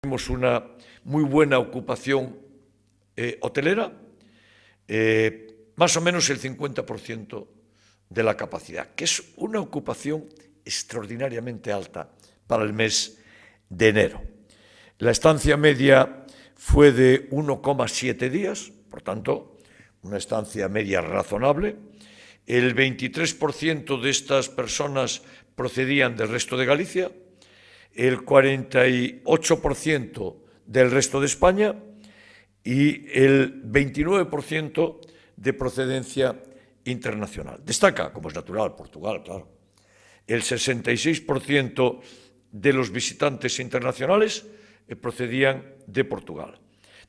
Tenemos una muy buena ocupación eh, hotelera, eh, más o menos el 50% de la capacidad, que es una ocupación extraordinariamente alta para el mes de enero. La estancia media fue de 1,7 días, por tanto, una estancia media razonable. El 23% de estas personas procedían del resto de Galicia, el 48% del resto de España y el 29% de procedencia internacional. Destaca, como es natural, Portugal, claro. El 66% de los visitantes internacionales eh, procedían de Portugal,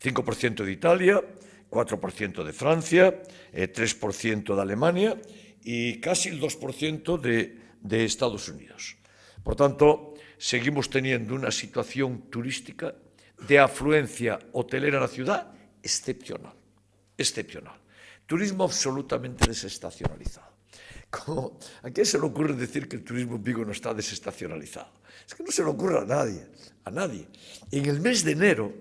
5% de Italia, 4% de Francia, 3% eh, de Alemania y casi el 2% de, de Estados Unidos. Por tanto, seguimos teniendo una situación turística de afluencia hotelera en la ciudad excepcional, excepcional. Turismo absolutamente desestacionalizado. ¿A quién se le ocurre decir que el turismo en Vigo no está desestacionalizado? Es que no se le ocurre a nadie, a nadie. En el mes de enero,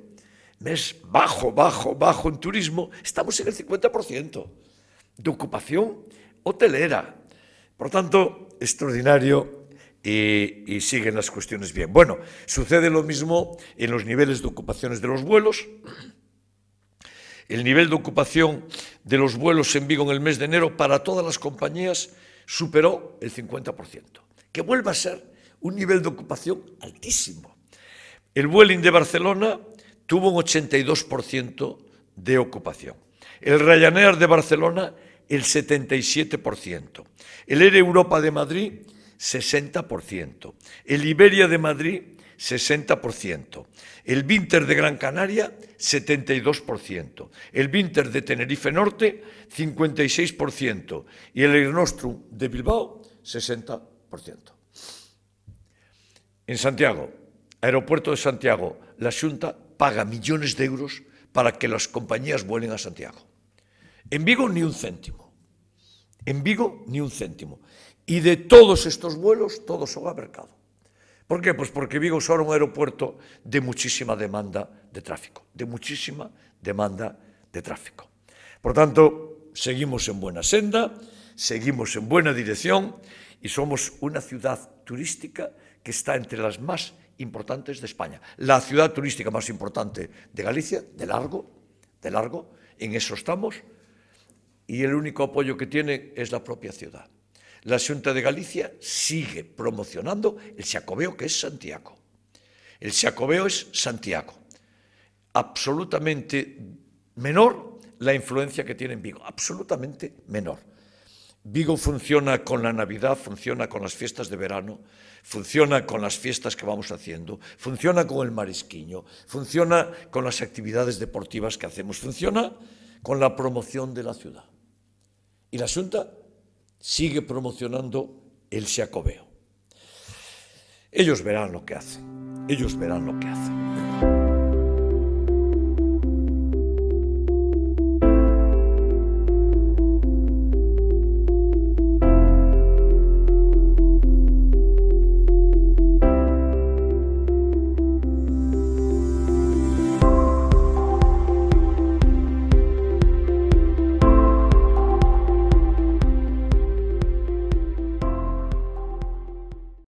mes bajo, bajo, bajo en turismo, estamos en el 50% de ocupación hotelera. Por tanto, extraordinario y, siguen las cuestiones bien. Bueno, sucede lo mismo en los niveles de ocupaciones de los vuelos. El nivel de ocupación de los vuelos en Vigo en el mes de enero para todas las compañías superó el 50%, que vuelva a ser un nivel de ocupación altísimo. El Vueling de Barcelona tuvo un 82% de ocupación. El Ryanair de Barcelona el 77%. El Air Europa de Madrid 60%. El Iberia de Madrid, 60%. El Vinter de Gran Canaria, 72%. El Vinter de Tenerife Norte, 56%. Y el Irnostrum de Bilbao, 60%. En Santiago, Aeropuerto de Santiago, la Junta paga millones de euros para que las compañías vuelen a Santiago. En Vigo ni un céntimo. En Vigo, ni un céntimo. Y de todos estos vuelos, todos son a mercado. ¿Por qué? Pues porque Vigo es un aeropuerto de muchísima demanda de tráfico, de muchísima demanda de tráfico. Por tanto, seguimos en buena senda, seguimos en buena dirección y somos una ciudad turística que está entre las más importantes de España. La ciudad turística más importante de Galicia, de largo, de largo, en eso estamos, y el único apoyo que tiene es la propia ciudad. La Junta de Galicia sigue promocionando el Jacobeo que es Santiago. El Jacobeo es Santiago. Absolutamente menor la influencia que tiene en Vigo, absolutamente menor. Vigo funciona con la Navidad, funciona con las fiestas de verano, funciona con las fiestas que vamos haciendo, funciona con el marisquiño, funciona con las actividades deportivas que hacemos, funciona con la promoción de la ciudad. Y la Junta sigue promocionando el siacobeo. Ellos verán lo que hacen, ellos verán lo que hacen.